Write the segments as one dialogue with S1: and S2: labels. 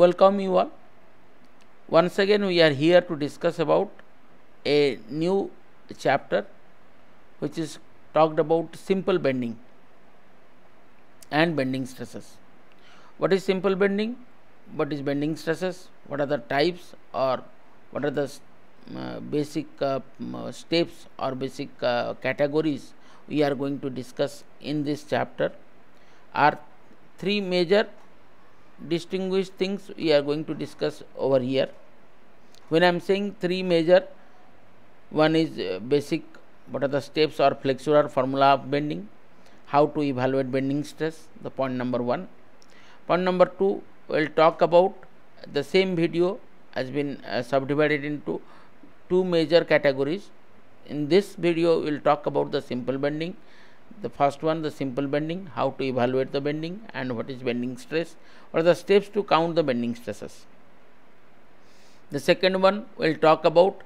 S1: welcome you all once again we are here to discuss about a new chapter which is talked about simple bending and bending stresses what is simple bending what is bending stresses what are the types or what are the uh, basic uh, uh, steps or basic uh, categories we are going to discuss in this chapter are three major distinguished things we are going to discuss over here when i am saying three major one is uh, basic what are the steps or flexural formula of bending how to evaluate bending stress the point number 1 point number 2 we'll talk about the same video has been uh, subdivided into two major categories in this video we'll talk about the simple bending the first one the simple bending how to evaluate the bending and what is bending stress or the steps to count the bending stresses the second one we'll talk about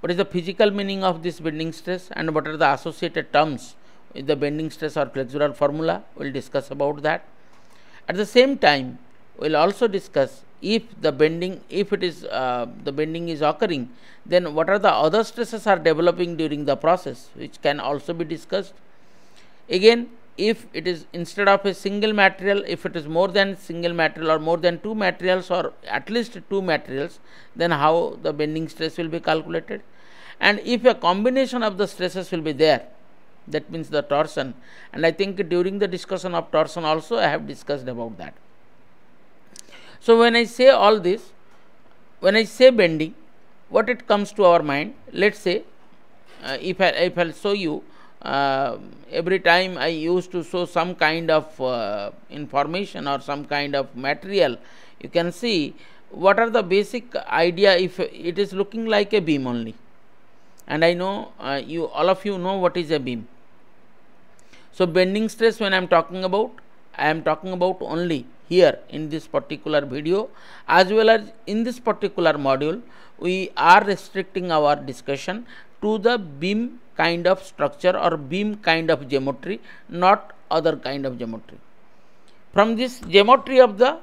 S1: what is the physical meaning of this bending stress and what are the associated terms with the bending stress or flexural formula we'll discuss about that at the same time we'll also discuss if the bending if it is uh, the bending is occurring then what are the other stresses are developing during the process which can also be discussed. Again if it is instead of a single material if it is more than single material or more than two materials or at least two materials then how the bending stress will be calculated and if a combination of the stresses will be there that means the torsion and i think during the discussion of torsion also i have discussed about that so when i say all this when i say bending what it comes to our mind let's say uh, if I if I'll show you uh, every time I used to show some kind of uh, information or some kind of material you can see what are the basic idea if it is looking like a beam only and I know uh, you all of you know what is a beam so bending stress when I am talking about I am talking about only here in this particular video as well as in this particular module we are restricting our discussion to the beam kind of structure or beam kind of geometry, not other kind of geometry. From this geometry of the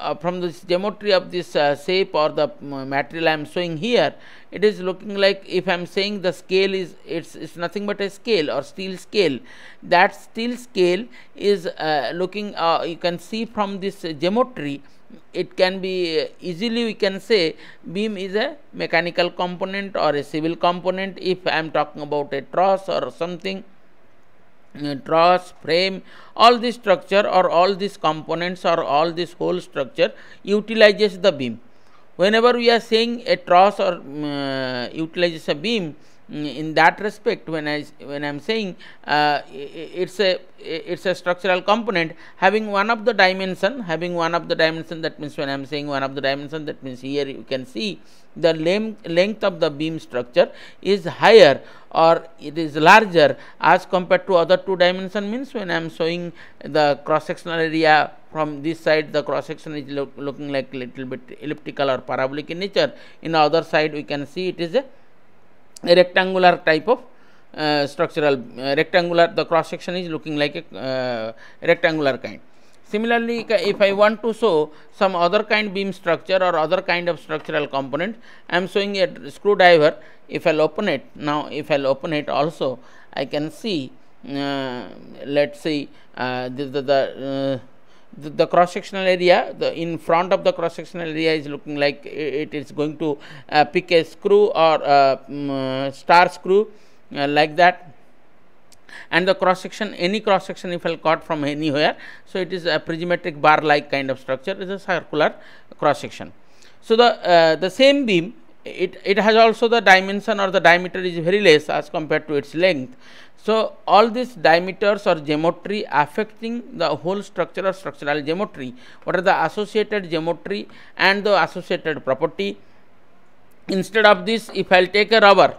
S1: uh, from this geometry of this uh, shape or the uh, material I am showing here, it is looking like if I am saying the scale is it's, it's nothing but a scale or steel scale. That steel scale is uh, looking uh, you can see from this geometry it can be uh, easily we can say beam is a mechanical component or a civil component if I am talking about a truss or something truss frame all this structure or all these components or all this whole structure utilizes the beam whenever we are saying a truss or mm, uh, utilizes a beam in that respect when I when I am saying uh, it's a it's a structural component having one of the dimension having one of the dimension that means when I am saying one of the dimension that means here you can see the length length of the beam structure is higher or it is larger as compared to other two dimension means when I am showing the cross sectional area from this side the cross section is lo looking like little bit elliptical or parabolic in nature in the other side we can see it is a a rectangular type of uh, structural uh, rectangular the cross section is looking like a uh, rectangular kind similarly if i want to show some other kind beam structure or other kind of structural component i am showing a screwdriver if i'll open it now if i'll open it also i can see uh, let's see uh, the, the, the uh, the, the cross sectional area the in front of the cross sectional area is looking like it, it is going to uh, pick a screw or uh, um, star screw uh, like that and the cross section any cross section if I cut from anywhere so it is a prismatic bar like kind of structure is a circular cross section so the uh, the same beam it, it has also the dimension or the diameter is very less as compared to its length. So, all these diameters or geometry affecting the whole structure or structural geometry, what are the associated geometry and the associated property. Instead of this, if I will take a rubber,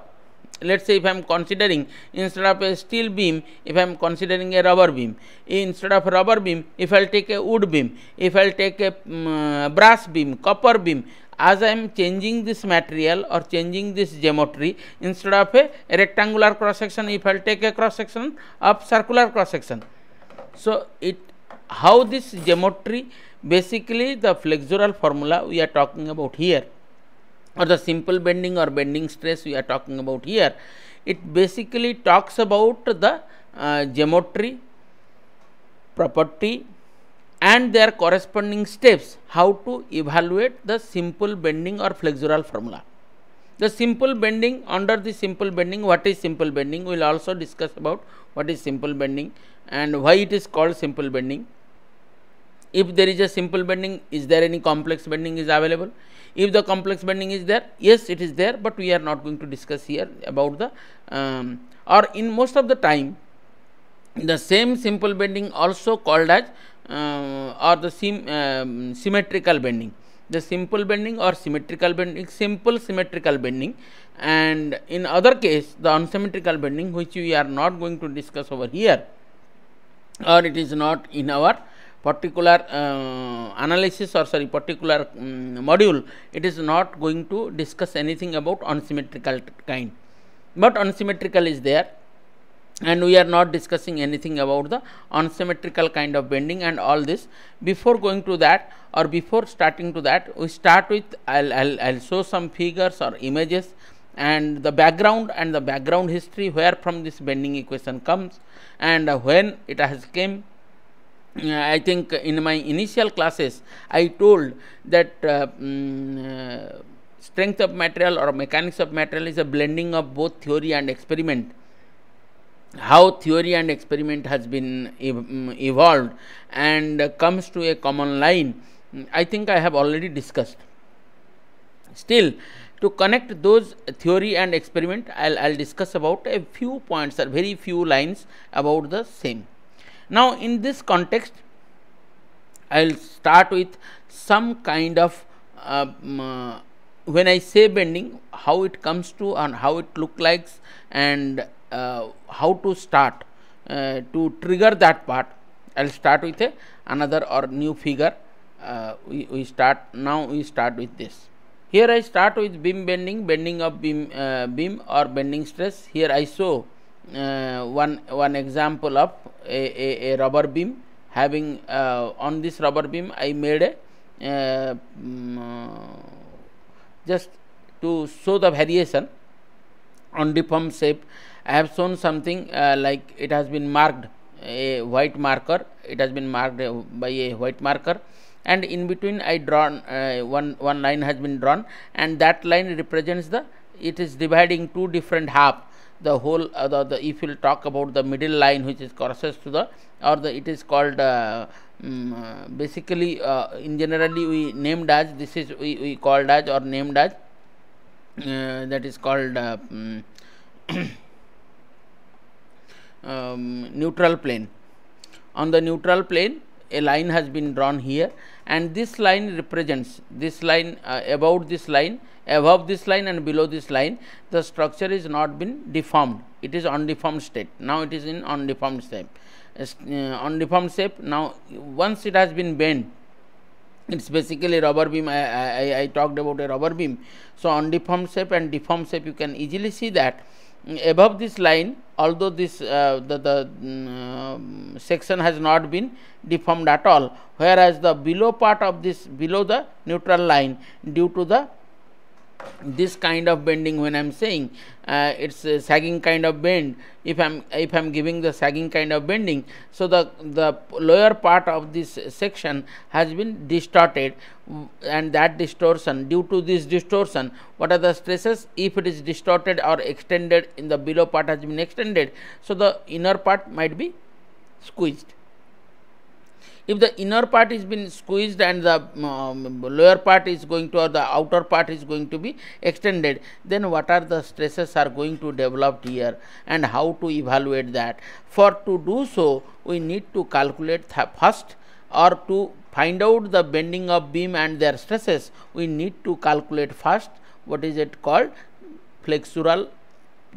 S1: let us say if I am considering instead of a steel beam, if I am considering a rubber beam, instead of rubber beam, if I will take a wood beam, if I will take a um, brass beam, copper beam. as I am changing this material or changing this geometry instead of a rectangular cross section if i'll take a cross section of circular cross section. So, it how this geometry basically the flexural formula we are talking about here or the simple bending or bending stress we are talking about here. It basically talks about the uh, geometry property and their corresponding steps how to evaluate the simple bending or flexural formula. The simple bending under the simple bending what is simple bending we will also discuss about what is simple bending and why it is called simple bending. If there is a simple bending is there any complex bending is available? If the complex bending is there yes it is there but we are not going to discuss here about the um, or in most of the time the same simple bending also called as uh, or the sim, um, symmetrical bending the simple bending or symmetrical bending simple symmetrical bending and in other case the unsymmetrical bending which we are not going to discuss over here or it is not in our particular uh, analysis or sorry particular um, module it is not going to discuss anything about unsymmetrical kind but unsymmetrical is there and we are not discussing anything about the unsymmetrical kind of bending and all this before going to that or before starting to that we start with I'll, I'll, I'll show some figures or images and the background and the background history where from this bending equation comes and uh, when it has came I think in my initial classes I told that uh, um, uh, strength of material or mechanics of material is a blending of both theory and experiment how theory and experiment has been mm, evolved and comes to a common line mm, i think i have already discussed still to connect those theory and experiment i'll, I'll discuss about a few points or very few lines about the same now in this context i'll start with some kind of um, uh, when i say bending how it comes to and how it look like and uh, how to start uh, to trigger that part I will start with a another or new figure uh, we, we start now we start with this here I start with beam bending bending of beam beam or bending stress here I show uh, one one example of a, a, a rubber beam having uh, on this rubber beam I made a uh, mm, just to show the variation on the pump shape I have shown something uh, like it has been marked a white marker it has been marked uh, by a white marker and in between I drawn uh, one one line has been drawn and that line represents the it is dividing two different half the whole uh, the, the if you talk about the middle line which is crosses to the or the it is called uh, um, basically uh, in generally we named as this is we, we called as or named as uh, that is called uh, mm, um, neutral plane. On the neutral plane a line has been drawn here and this line represents this line uh, about this line above this line and below this line the structure is not been deformed it is undeformed state now it is in undeformed shape uh, undeformed shape now once it has been bent it's basically rubber beam I, I, I, talked about a rubber beam so on deformed shape and deformed shape you can easily see that above this line although this uh, the, the mm, uh, section has not been deformed at all whereas the below part of this below the neutral line due to the this kind of bending when i'm saying uh, it's a sagging kind of bend if i'm if i'm giving the sagging kind of bending so the the lower part of this section has been distorted and that distortion due to this distortion what are the stresses if it is distorted or extended in the below part has been extended so the inner part might be squeezed if the inner part is been squeezed and the um, lower part is going to or the outer part is going to be extended, then what are the stresses are going to develop here and how to evaluate that. For to do so, we need to calculate first or to find out the bending of beam and their stresses, we need to calculate first what is it called flexural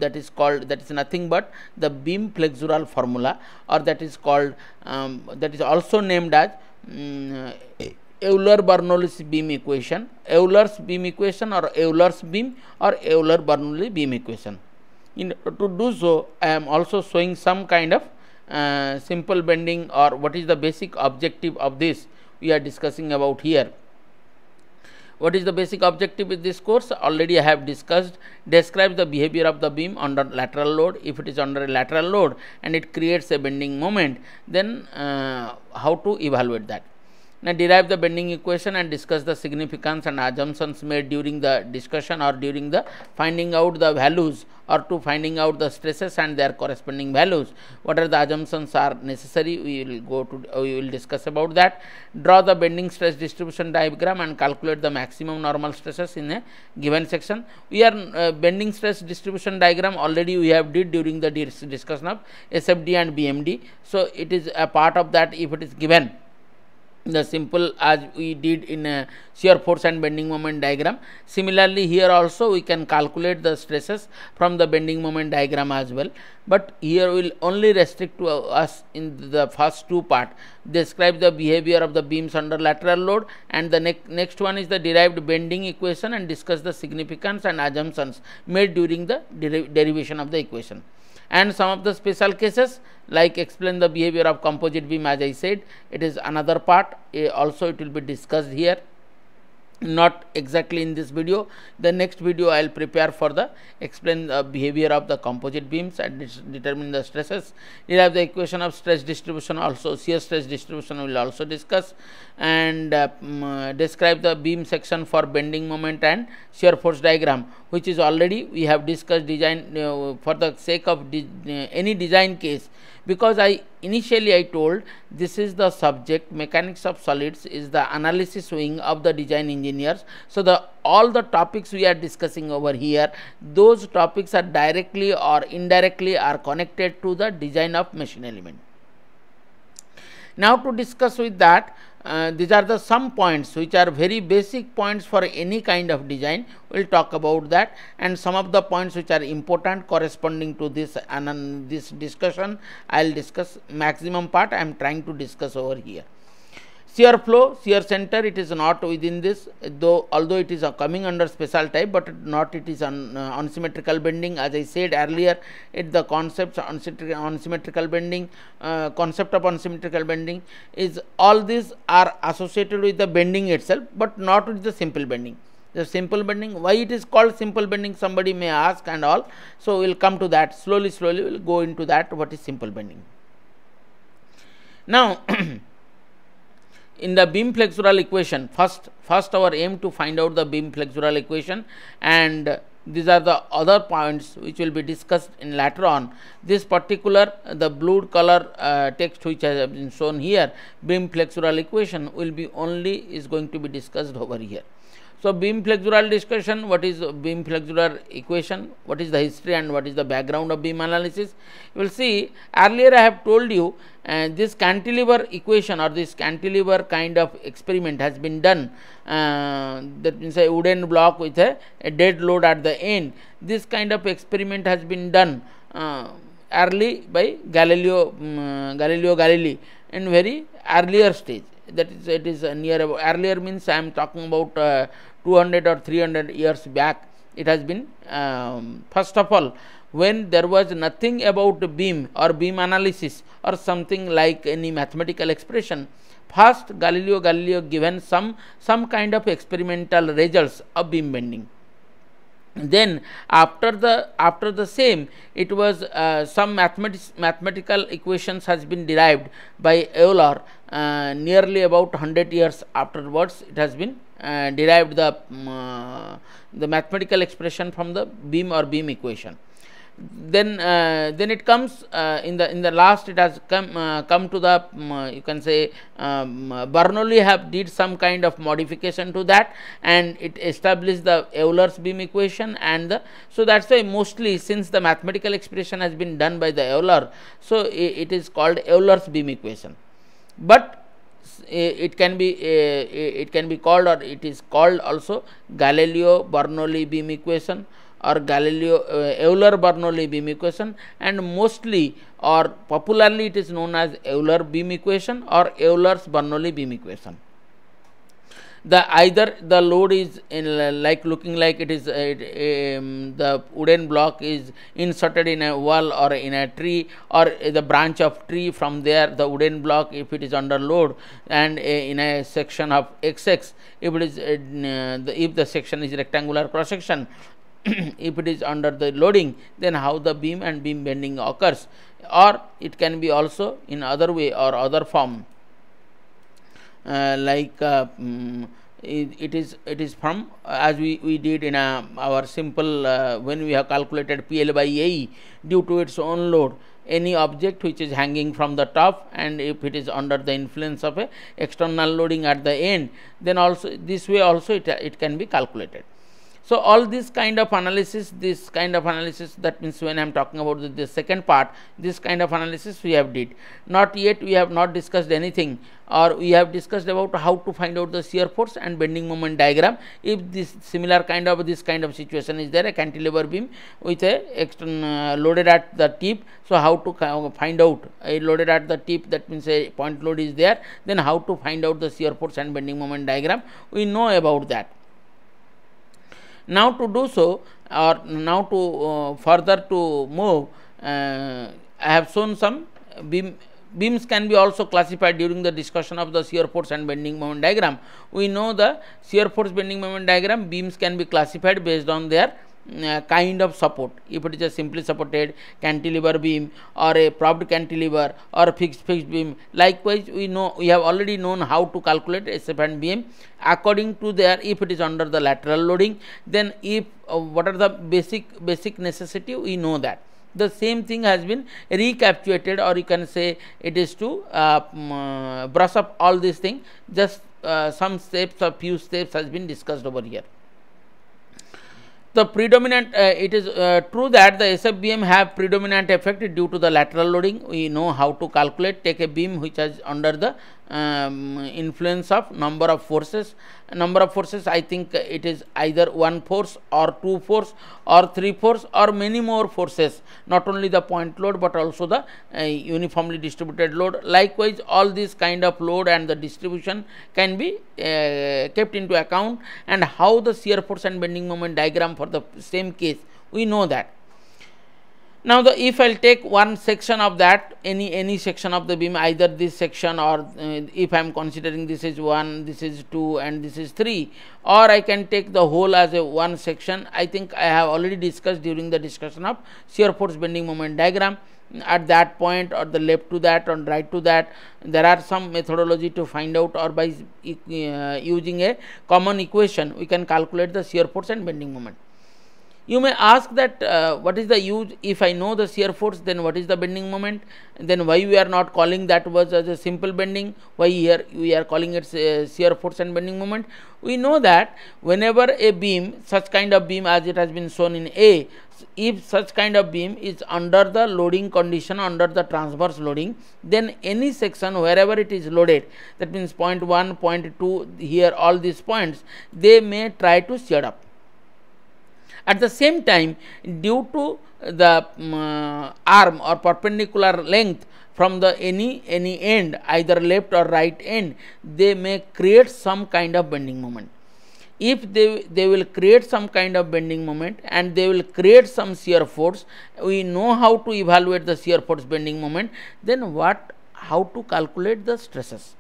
S1: that is called that is nothing but the beam flexural formula or that is called um, that is also named as mm, um, uh, Euler-Bernoulli's beam equation, Euler's beam equation or Euler's beam or Euler-Bernoulli beam equation. In, to do so, I am also showing some kind of uh, simple bending or what is the basic objective of this we are discussing about here. What is the basic objective with this course? Already I have discussed. Describes the behavior of the beam under lateral load. If it is under a lateral load and it creates a bending moment, then uh, how to evaluate that. Now derive the bending equation and discuss the significance and assumptions made during the discussion or during the finding out the values or to finding out the stresses and their corresponding values. What are the assumptions are necessary? We will go to we will discuss about that. Draw the bending stress distribution diagram and calculate the maximum normal stresses in a given section. We are uh, bending stress distribution diagram already we have did during the discussion of SFD and BMD. So it is a part of that if it is given the simple as we did in a shear force and bending moment diagram. Similarly, here also we can calculate the stresses from the bending moment diagram as well, but here we will only restrict to us in the first two part. Describe the behavior of the beams under lateral load and the ne next one is the derived bending equation and discuss the significance and assumptions made during the derivation of the equation and some of the special cases like explain the behavior of composite beam as I said it is another part eh, also it will be discussed here not exactly in this video the next video i'll prepare for the explain the behavior of the composite beams and determine the stresses you have the equation of stress distribution also shear stress distribution will also discuss and uh, um, describe the beam section for bending moment and shear force diagram which is already we have discussed design uh, for the sake of de uh, any design case because I initially I told this is the subject mechanics of solids is the analysis wing of the design engineers. So, the all the topics we are discussing over here those topics are directly or indirectly are connected to the design of machine element. Now, to discuss with that uh, these are the some points which are very basic points for any kind of design we will talk about that and some of the points which are important corresponding to this and uh, this discussion I will discuss maximum part I am trying to discuss over here shear flow, shear center it is not within this though although it is uh, coming under special type but not it is un, uh, unsymmetrical bending as I said earlier it the concepts unsymmetrical, unsymmetrical bending uh, concept of unsymmetrical bending is all these are associated with the bending itself but not with the simple bending the simple bending why it is called simple bending somebody may ask and all so we'll come to that slowly slowly we'll go into that what is simple bending now in the beam flexural equation first first our aim to find out the beam flexural equation and these are the other points which will be discussed in later on this particular the blue color uh, text which has been shown here beam flexural equation will be only is going to be discussed over here so beam flexural discussion, what is beam flexural equation, what is the history and what is the background of beam analysis. You will see earlier I have told you uh, this cantilever equation or this cantilever kind of experiment has been done. Uh, that means a wooden block with a, a, dead load at the end. This kind of experiment has been done uh, early by Galileo, um, uh, Galileo Galilei in very earlier stage that is it is uh, near earlier means I am talking about uh, 200 or 300 years back it has been um, first of all when there was nothing about beam or beam analysis or something like any mathematical expression first galileo galileo given some some kind of experimental results of beam bending then after the after the same it was uh, some mathematics mathematical equations has been derived by euler uh, nearly about 100 years afterwards it has been derived the, um, uh, the mathematical expression from the beam or beam equation. Then, uh, then it comes uh, in the in the last it has come come to the um, you can say um, Bernoulli have did some kind of modification to that and it established the Euler's beam equation and the, so that's why mostly since the mathematical expression has been done by the Euler so it, it is called Euler's beam equation. But it can be it can be called or it is called also Galileo Bernoulli beam equation or Galileo uh, Euler Bernoulli beam equation and mostly or popularly it is known as Euler beam equation or Euler's Bernoulli beam equation the either the load is in, like looking like it is uh, um, the wooden block is inserted in a wall or in a tree or the branch of tree from there the wooden block if it is under load and uh, in a section of xx if it is uh, the, if the section is rectangular cross section if it is under the loading then how the beam and beam bending occurs or it can be also in other way or other form uh, like uh, mm, it, it is it is from as we, we did in a, uh, our simple when we have calculated PL by A due to its own load any object which is hanging from the top and if it is under the influence of a external loading at the end then also this way also it, it can be calculated. So all this kind of analysis, this kind of analysis, that means when I am talking about the, the, second part, this kind of analysis we have did. Not yet we have not discussed anything or we have discussed about how to find out the shear force and bending moment diagram if this similar kind of this kind of situation is there a cantilever beam with a external uh, loaded at the tip. So how to find out a loaded at the tip that means a point load is there then how to find out the shear force and bending moment diagram we know about that. Now to do so or now to uh, further to move uh, I have shown some uh, beam beams can be also classified during the discussion of the shear force and bending moment diagram. We know the shear force bending moment diagram beams can be classified based on their uh, kind of support if it is a simply supported cantilever beam or a propped cantilever or fixed fixed beam likewise we know we have already known how to calculate SF and BM according to their if it is under the lateral loading then if uh, what are the basic basic necessity we know that the same thing has been recapitulated, or you can say it is to uh, mm, uh brush up all these things just uh, some steps or few steps has been discussed over here the predominant uh, it is uh, true that the SFBM have predominant effect due to the lateral loading we know how to calculate take a beam which is under the um, influence of number of forces. Number of forces, I think it is either one force or two force or three force or many more forces, not only the point load but also the uh, uniformly distributed load. Likewise, all this kind of load and the distribution can be uh, kept into account and how the shear force and bending moment diagram for the same case, we know that now, the if I will take one section of that any any section of the beam either this section or uh, if I am considering this is 1, this is 2 and this is 3 or I can take the whole as a one section. I think I have already discussed during the discussion of shear force bending moment diagram at that point or the left to that or right to that there are some methodology to find out or by uh, using a common equation we can calculate the shear force and bending moment. You may ask that uh, what is the use if I know the shear force then what is the bending moment then why we are not calling that was as a simple bending why here we are calling it uh, shear force and bending moment. We know that whenever a beam such kind of beam as it has been shown in A if such kind of beam is under the loading condition under the transverse loading then any section wherever it is loaded that means point 0.1 point 0.2 here all these points they may try to shear up at the same time, due to the um, arm or perpendicular length from the any any end, either left or right end, they may create some kind of bending moment. If they, they will create some kind of bending moment and they will create some shear force, we know how to evaluate the shear force bending moment, then what how to calculate the stresses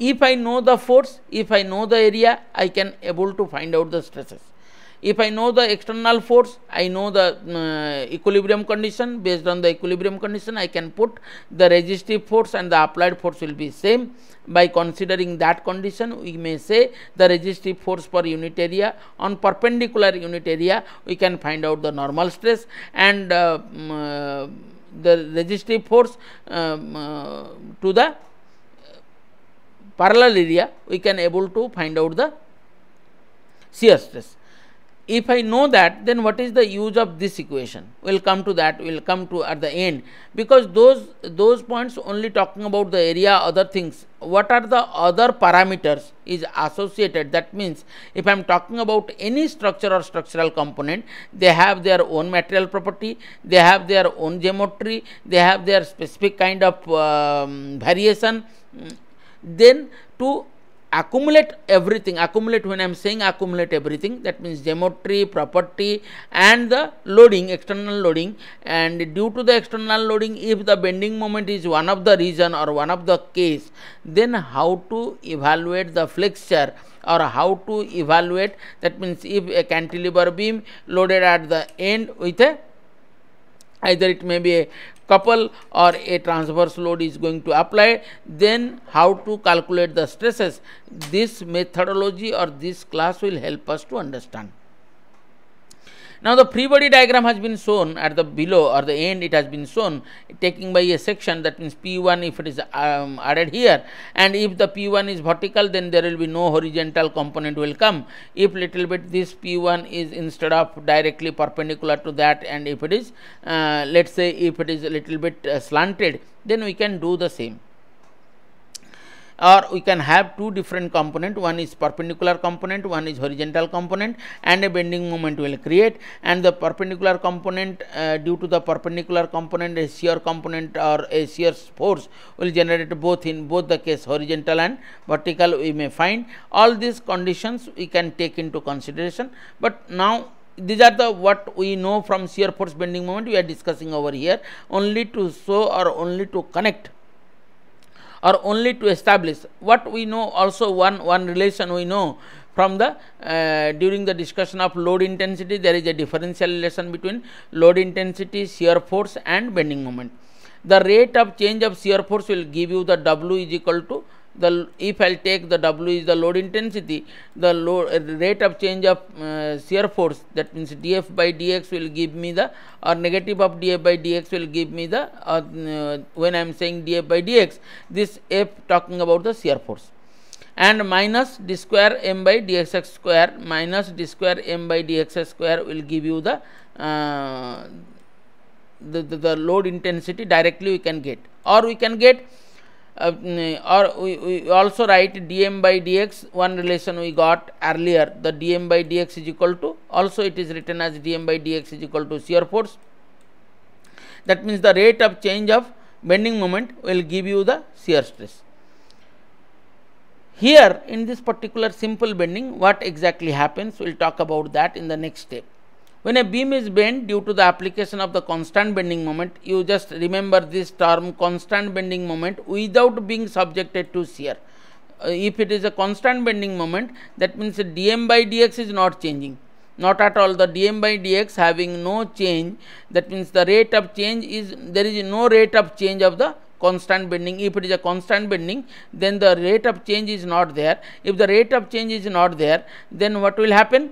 S1: if I know the force, if I know the area, I can able to find out the stresses if I know the external force, I know the uh, equilibrium condition, based on the equilibrium condition, I can put the resistive force and the applied force will be same. By considering that condition, we may say the resistive force per unit area on perpendicular unit area, we can find out the normal stress and uh, mm, uh, the resistive force um, uh, to the parallel area, we can able to find out the shear stress if I know that then what is the use of this equation we will come to that we will come to at the end because those those points only talking about the area other things what are the other parameters is associated that means if I am talking about any structure or structural component they have their own material property they have their own geometry they have their specific kind of um, variation then to accumulate everything accumulate when i am saying accumulate everything that means geometry property and the loading external loading and due to the external loading if the bending moment is one of the region or one of the case then how to evaluate the flexure or how to evaluate that means if a cantilever beam loaded at the end with a either it may be a couple or a transverse load is going to apply, then how to calculate the stresses. This methodology or this class will help us to understand. Now the free body diagram has been shown at the below or the end it has been shown taking by a section that means P1 if it is um, added here and if the P1 is vertical then there will be no horizontal component will come. If little bit this P1 is instead of directly perpendicular to that and if it is uh, let's say if it is a little bit uh, slanted then we can do the same or we can have two different component one is perpendicular component one is horizontal component and a bending moment will create and the perpendicular component uh, due to the perpendicular component a shear component or a shear force will generate both in both the case horizontal and vertical we may find all these conditions we can take into consideration but now these are the what we know from shear force bending moment we are discussing over here only to show or only to connect or only to establish what we know also one one relation we know from the uh, during the discussion of load intensity there is a differential relation between load intensity shear force and bending moment the rate of change of shear force will give you the w is equal to the if I'll take the W is the load intensity, the load rate of change of uh, shear force that means dF by dx will give me the or negative of dF by dx will give me the or, uh, when I am saying dF by dx this F talking about the shear force and minus d square m by dx square minus d square m by dx square will give you the, uh, the, the the load intensity directly we can get or we can get uh, or we, we, also write dm by dx one relation we got earlier the dm by dx is equal to also it is written as dm by dx is equal to shear force that means the rate of change of bending moment will give you the shear stress here in this particular simple bending what exactly happens we will talk about that in the next step when a beam is bent due to the application of the constant bending moment, you just remember this term constant bending moment without being subjected to shear. Uh, if it is a constant bending moment, that means dm by dx is not changing. Not at all the dm by dx having no change, that means the rate of change is, there is no rate of change of the constant bending. If it is a constant bending, then the rate of change is not there. If the rate of change is not there, then what will happen?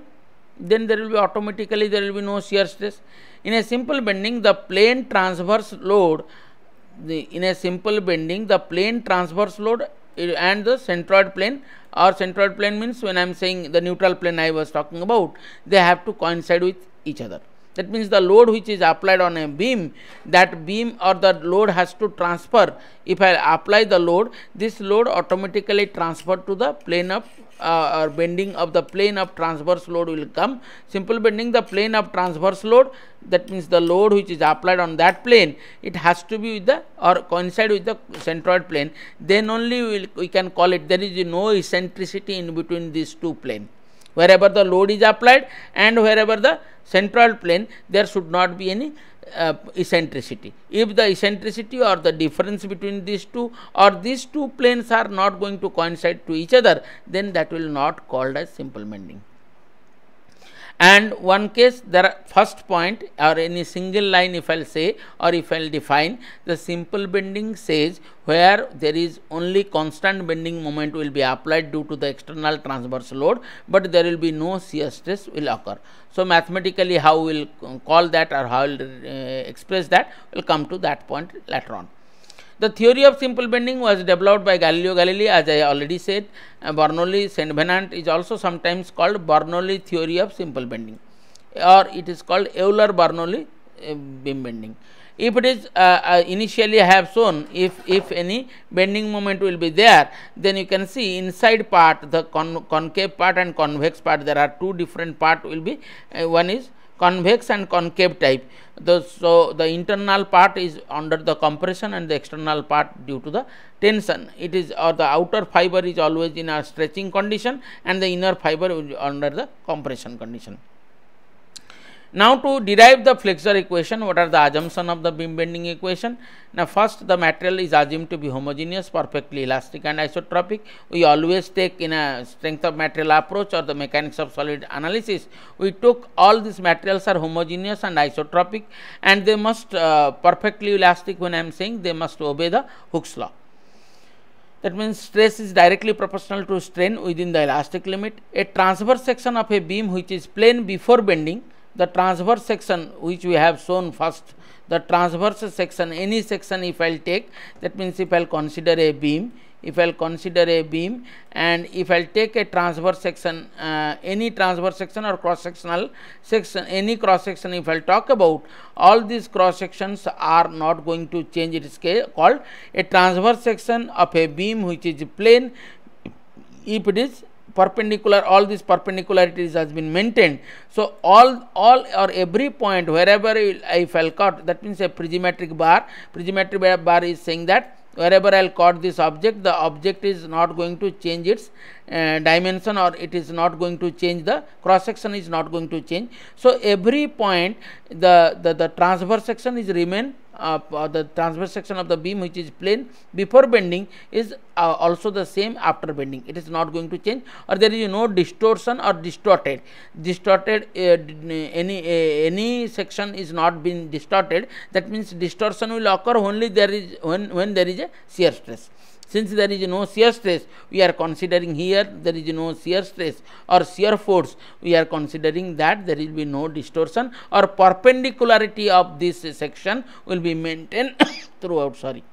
S1: then there will be automatically there will be no shear stress. In a simple bending, the plane transverse load, the, in a simple bending, the plane transverse load and the centroid plane or centroid plane means when I am saying the neutral plane I was talking about, they have to coincide with each other that means the load which is applied on a beam that beam or the load has to transfer if I apply the load this load automatically transferred to the plane of uh, or bending of the plane of transverse load will come simple bending the plane of transverse load that means the load which is applied on that plane it has to be with the or coincide with the centroid plane then only we'll, we can call it there is no eccentricity in between these two planes wherever the load is applied and wherever the central plane there should not be any uh, eccentricity. If the eccentricity or the difference between these two or these two planes are not going to coincide to each other then that will not called as simple mending and one case the first point or any single line if I'll say or if I'll define the simple bending says where there is only constant bending moment will be applied due to the external transverse load but there will be no shear stress will occur. So mathematically how we'll call that or how we'll uh, express that will come to that point later on. The theory of simple bending was developed by Galileo Galilei as I already said. Uh, Bernoulli Saint Venant is also sometimes called Bernoulli theory of simple bending or it is called Euler Bernoulli uh, beam bending. If it is uh, uh, initially I have shown if, if any bending moment will be there then you can see inside part the con concave part and convex part there are two different part will be uh, one is convex and concave type. The, so, the internal part is under the compression and the external part due to the tension. It is or the outer fiber is always in a stretching condition and the inner fiber under the compression condition. Now to derive the flexure equation, what are the assumption of the beam bending equation? Now first the material is assumed to be homogeneous, perfectly elastic and isotropic. We always take in a strength of material approach or the mechanics of solid analysis. We took all these materials are homogeneous and isotropic and they must uh, perfectly elastic when I am saying they must obey the Hooke's law. That means stress is directly proportional to strain within the elastic limit. A transverse section of a beam which is plane before bending the transverse section which we have shown first the transverse section any section if I'll take that means if I'll consider a beam if I'll consider a beam and if I'll take a transverse section uh, any transverse section or cross sectional section any cross section if I'll talk about all these cross sections are not going to change it is called a transverse section of a beam which is plane if it is perpendicular all these perpendicularities has been maintained so all all or every point wherever i fell cut that means a prismatic bar prismatic bar is saying that wherever i'll cut this object the object is not going to change its uh, dimension or it is not going to change the cross section is not going to change so every point the the, the transverse section is remain uh, the transverse section of the beam which is plane before bending is uh, also the same after bending it is not going to change or there is no distortion or distorted distorted uh, any uh, any section is not been distorted that means distortion will occur only there is when when there is a shear stress since there is no shear stress, we are considering here there is no shear stress or shear force, we are considering that there will be no distortion or perpendicularity of this section will be maintained throughout. Sorry.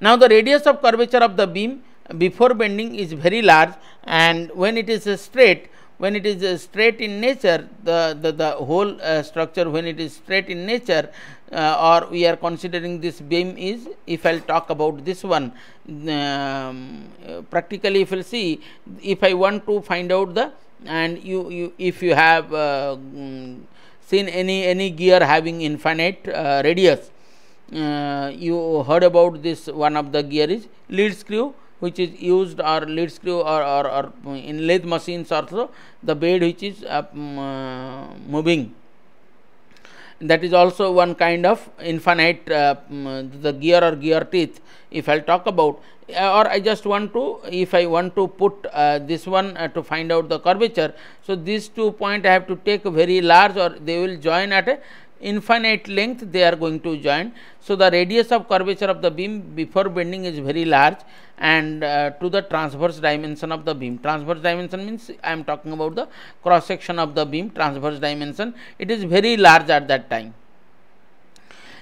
S1: Now, the radius of curvature of the beam before bending is very large and when it is straight when it is uh, straight in nature, the, the, the whole uh, structure when it is straight in nature uh, or we are considering this beam is, if I will talk about this one, um, uh, practically if you will see, if I want to find out the and you, you if you have uh, mm, seen any, any gear having infinite uh, radius, you heard about this one of the gear is lead screw which is used or lead screw or, or, or in lathe machines also the bed which is uh, mm, uh, moving that is also one kind of infinite uh, mm, the gear or gear teeth if i'll talk about uh, or i just want to if i want to put uh, this one uh, to find out the curvature so these two point i have to take very large or they will join at a infinite length they are going to join. So, the radius of curvature of the beam before bending is very large and uh, to the transverse dimension of the beam. Transverse dimension means I am talking about the cross section of the beam transverse dimension it is very large at that time.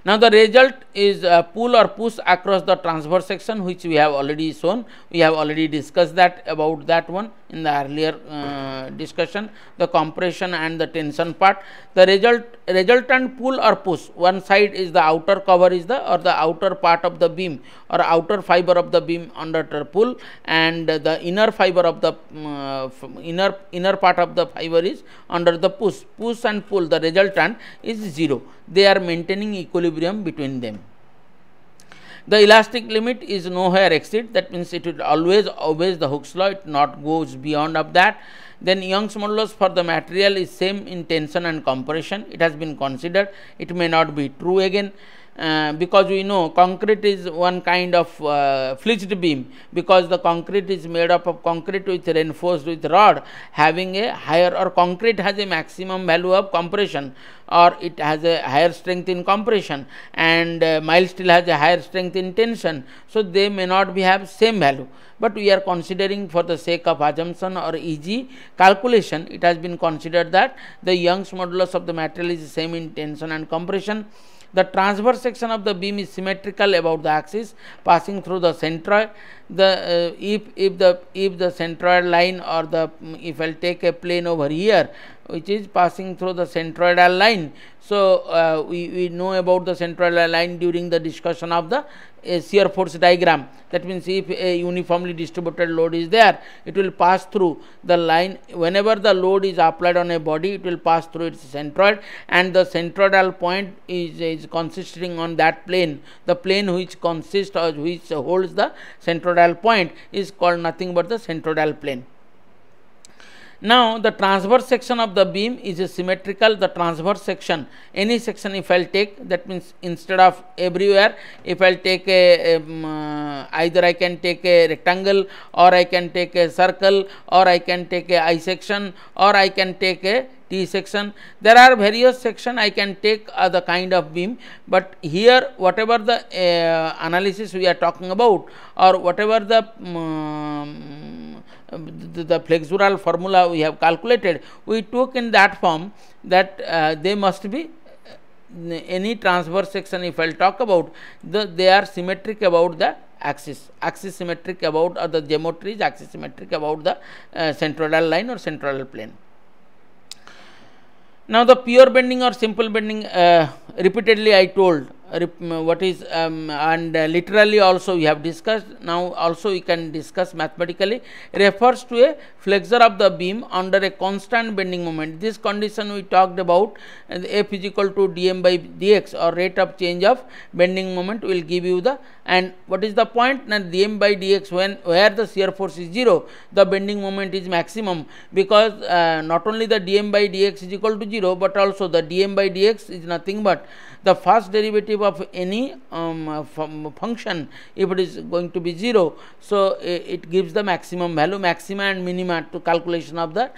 S1: Now, the result is uh, pull or push across the transverse section which we have already shown we have already discussed that about that one in the earlier uh, discussion the compression and the tension part the result resultant pull or push one side is the outer cover is the or the outer part of the beam or outer fiber of the beam under pull and the inner fiber of the uh, inner inner part of the fiber is under the push push and pull the resultant is zero they are maintaining equilibrium between them the elastic limit is nowhere exceed. That means it will always obeys the Hooke's law. It not goes beyond of that. Then Young's modulus for the material is same in tension and compression. It has been considered. It may not be true again. Uh, because we know concrete is one kind of uh, beam because the concrete is made up of concrete with reinforced with rod having a higher or concrete has a maximum value of compression or it has a higher strength in compression and uh, mild steel has a higher strength in tension so they may not be have same value but we are considering for the sake of assumption or easy calculation it has been considered that the young's modulus of the material is same in tension and compression the transverse section of the beam is symmetrical about the axis passing through the centroid. The uh, if if the if the centroid line or the if I'll take a plane over here which is passing through the centroidal line. So, uh, we, we know about the centroidal line during the discussion of the uh, shear force diagram. That means, if a uniformly distributed load is there, it will pass through the line. Whenever the load is applied on a body, it will pass through its centroid and the centroidal point is, is consisting on that plane. The plane which consists or which holds the centroidal point is called nothing but the centroidal plane. Now the transverse section of the beam is symmetrical the transverse section any section if I will take that means instead of everywhere if I will take a, um, uh, either I can take a rectangle or I can take a circle or I can take a I section or I can take a T section there are various section I can take the kind of beam but here whatever the uh, analysis we are talking about or whatever the um, um, the, the flexural formula we have calculated, we took in that form that uh, they must be uh, any transverse section if I will talk about, the, they are symmetric about the axis, axis symmetric about or the geometry is axis symmetric about the uh, centroidal line or centroidal plane. Now, the pure bending or simple bending uh, repeatedly I told what is um, and uh, literally also we have discussed now also we can discuss mathematically refers to a flexure of the beam under a constant bending moment this condition we talked about uh, f is equal to dm by dx or rate of change of bending moment will give you the and what is the point now dm by dx when where the shear force is zero the bending moment is maximum because uh, not only the dm by dx is equal to zero but also the dm by dx is nothing but the first derivative of any um, function if it is going to be 0 so it, it gives the maximum value maxima and minima to calculation of the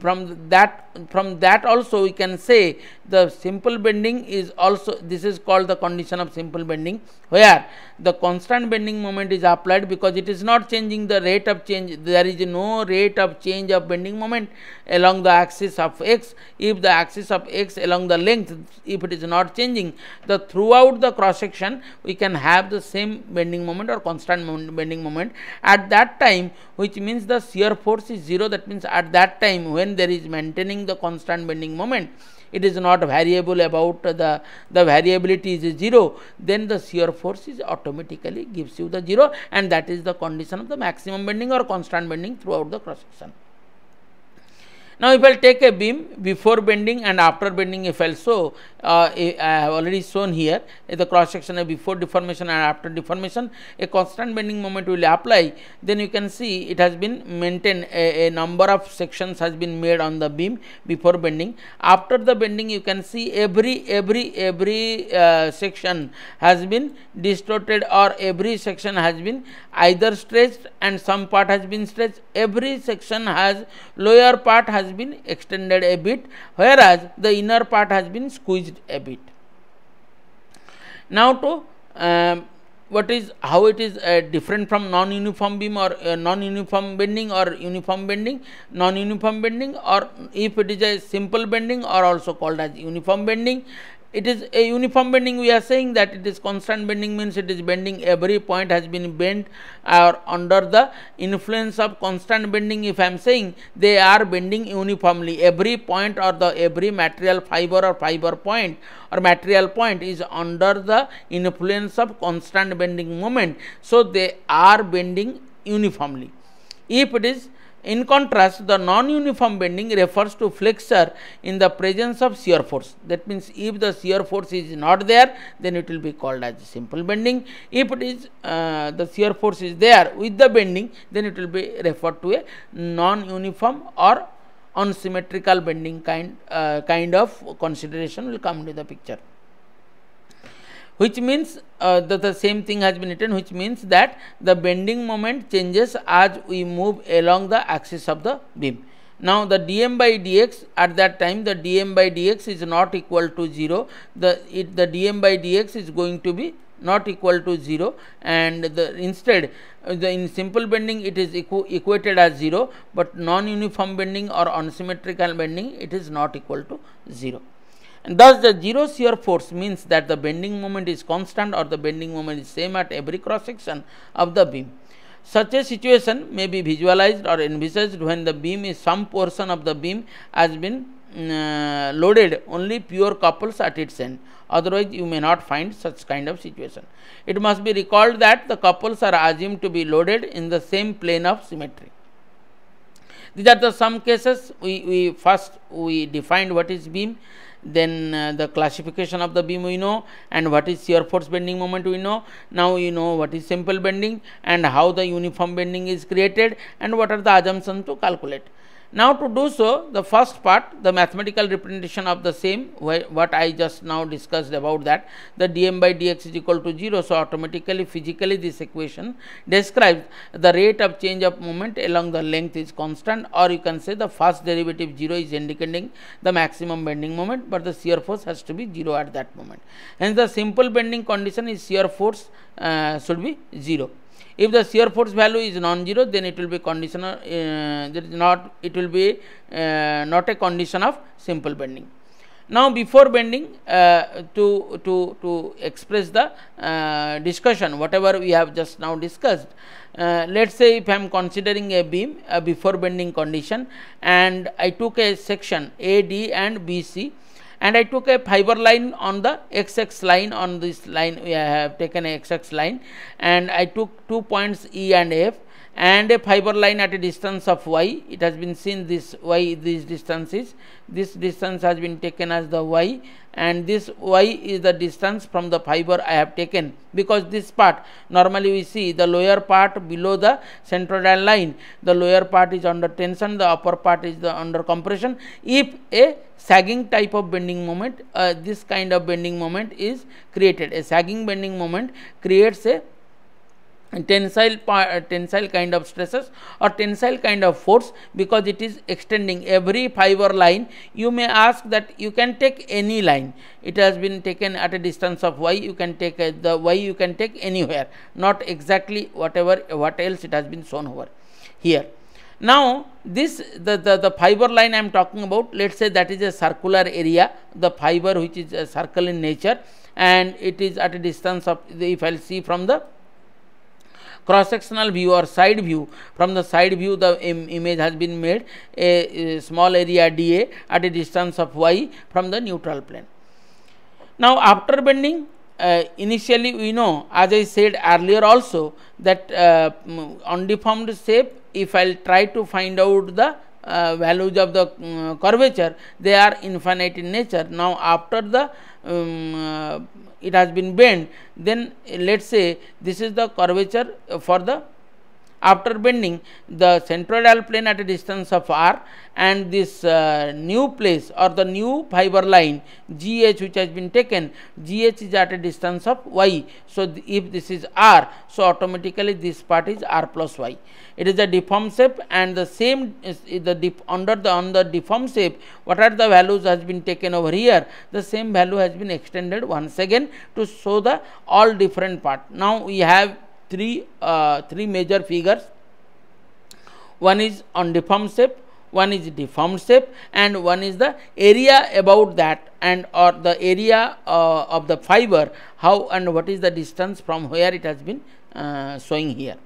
S1: from that from that also we can say the simple bending is also this is called the condition of simple bending where the constant bending moment is applied because it is not changing the rate of change there is no rate of change of bending moment along the axis of x if the axis of x along the length if it is not changing increasing the throughout the cross section we can have the same bending moment or constant bending moment at that time which means the shear force is zero that means at that time when there is maintaining the constant bending moment it is not variable about the the variability is zero then the shear force is automatically gives you the zero and that is the condition of the maximum bending or constant bending throughout the cross section now if i take a beam before bending and after bending if also uh, I have already shown here the cross section uh, before deformation and after deformation a constant bending moment will apply then you can see it has been maintained a, a number of sections has been made on the beam before bending after the bending you can see every every every uh, section has been distorted or every section has been either stretched and some part has been stretched every section has lower part has been extended a bit whereas the inner part has been squeezed increased a bit. Now to um, what is how it is uh, different from non-uniform beam or uh, non-uniform bending or uniform bending non-uniform bending or if it is a simple bending or also called as uniform bending it is a uniform bending we are saying that it is constant bending means it is bending every point has been bent or under the influence of constant bending if i am saying they are bending uniformly every point or the every material fiber or fiber point or material point is under the influence of constant bending moment so they are bending uniformly if it is in contrast, the non-uniform bending refers to flexure in the presence of shear force. That means if the shear force is not there, then it will be called as simple bending. If it is uh, the shear force is there with the bending, then it will be referred to a non-uniform or unsymmetrical bending kind uh, kind of consideration will come into the picture which means uh, the, the same thing has been written which means that the bending moment changes as we move along the axis of the beam. Now the dm by dx at that time the dm by dx is not equal to 0 the it, the dm by dx is going to be not equal to 0 and the instead uh, the in simple bending it is equ equated as 0 but non uniform bending or unsymmetrical bending it is not equal to 0. And thus, the zero shear force means that the bending moment is constant or the bending moment is same at every cross section of the beam. Such a situation may be visualized or envisaged when the beam is some portion of the beam has been mm, uh, loaded only pure couples at its end otherwise you may not find such kind of situation it must be recalled that the couples are assumed to be loaded in the same plane of symmetry these are the some cases we, we first we defined what is beam then uh, the classification of the beam we know and what is shear force bending moment we know now you know what is simple bending and how the uniform bending is created and what are the assumptions to calculate now, to do so, the first part, the mathematical representation of the same, what I just now discussed about that, the dm by dx is equal to 0. So, automatically, physically, this equation describes the rate of change of moment along the length is constant or you can say the first derivative 0 is indicating the maximum bending moment, but the shear force has to be 0 at that moment. Hence, the simple bending condition is shear force uh, should be 0. If the shear force value is non-zero, then it will be conditional. Uh, there is not it will be uh, not a condition of simple bending. Now, before bending, uh, to to to express the uh, discussion, whatever we have just now discussed. Uh, let's say if I am considering a beam before bending condition, and I took a section AD and BC and I took a fiber line on the xx line on this line we have taken a xx line and I took two points E and F and a fiber line at a distance of y it has been seen this y this distance is this distance has been taken as the y and this y is the distance from the fiber I have taken because this part normally we see the lower part below the centroidal line the lower part is under tension the upper part is the under compression if a sagging type of bending moment uh, this kind of bending moment is created a sagging bending moment creates a tensile uh, tensile kind of stresses or tensile kind of force because it is extending every fiber line you may ask that you can take any line it has been taken at a distance of y you can take uh, the y you can take anywhere not exactly whatever what else it has been shown over here now this the, the, the fiber line i am talking about let's say that is a circular area the fiber which is a circle in nature and it is at a distance of the, if i'll see from the cross sectional view or side view from the side view the Im image has been made a, a small area dA at a distance of y from the neutral plane now after bending uh, initially we know as I said earlier also that uh, undeformed shape if I will try to find out the uh, values of the um, curvature they are infinite in nature now after the um, uh, it has been bent then let us say this is the curvature for the after bending the centroidal plane at a distance of r and this uh, new place or the new fiber line gh which has been taken gh is at a distance of y so th if this is r so automatically this part is r plus y it is a deform shape and the same is the under the on the deform shape what are the values has been taken over here the same value has been extended once again to show the all different part now we have three, uh, three major figures. One is on deformed shape, one is deformed shape and one is the area about that and or the area uh, of the fiber, how and what is the distance from where it has been uh, showing here.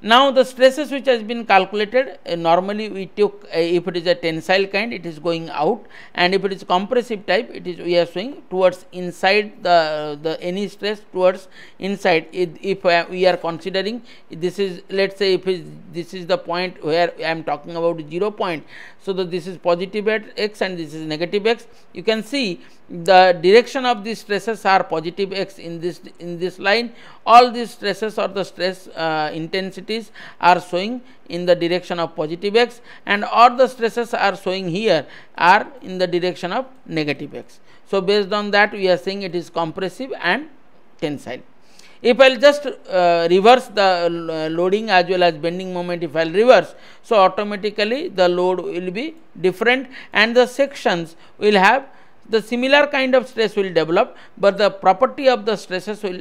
S1: Now the stresses which has been calculated uh, normally we took uh, if it is a tensile kind it is going out and if it is compressive type it is we are showing towards inside the the any stress towards inside it, if uh, we are considering this is let's say if is, this is the point where I am talking about zero point so this is positive at x and this is negative x you can see the direction of these stresses are positive x in this in this line all these stresses or the stress uh, intensities are showing in the direction of positive x and all the stresses are showing here are in the direction of negative x so based on that we are saying it is compressive and tensile if I'll just uh, reverse the uh, loading as well as bending moment if I'll reverse so automatically the load will be different and the sections will have the similar kind of stress will develop but the property of the stresses will,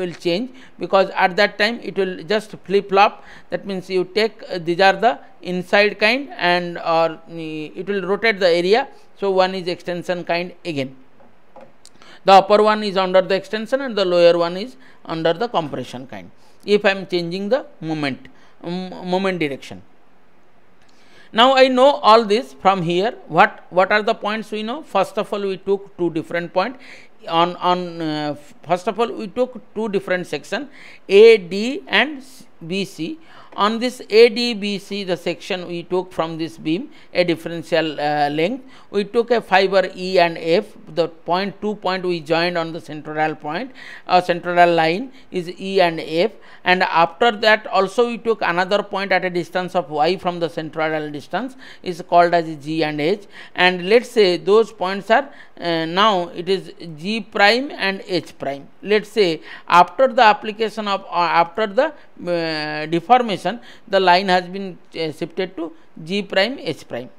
S1: will change because at that time it will just flip flop that means you take uh, these are the inside kind and or uh, it will rotate the area so one is extension kind again the upper one is under the extension and the lower one is under the compression kind if i am changing the moment um, moment direction now I know all this from here. What what are the points we know? First of all, we took two different points. On on uh, first of all, we took two different section, A D and B C on this ADBC the section we took from this beam a differential uh, length we took a fiber E and F the point two point we joined on the central point uh, central line is E and F and after that also we took another point at a distance of y from the central distance is called as G and H and let's say those points are uh, now it is G prime and H prime let's say after the application of uh, after the uh, deformation direction the line has been uh, shifted to g prime h prime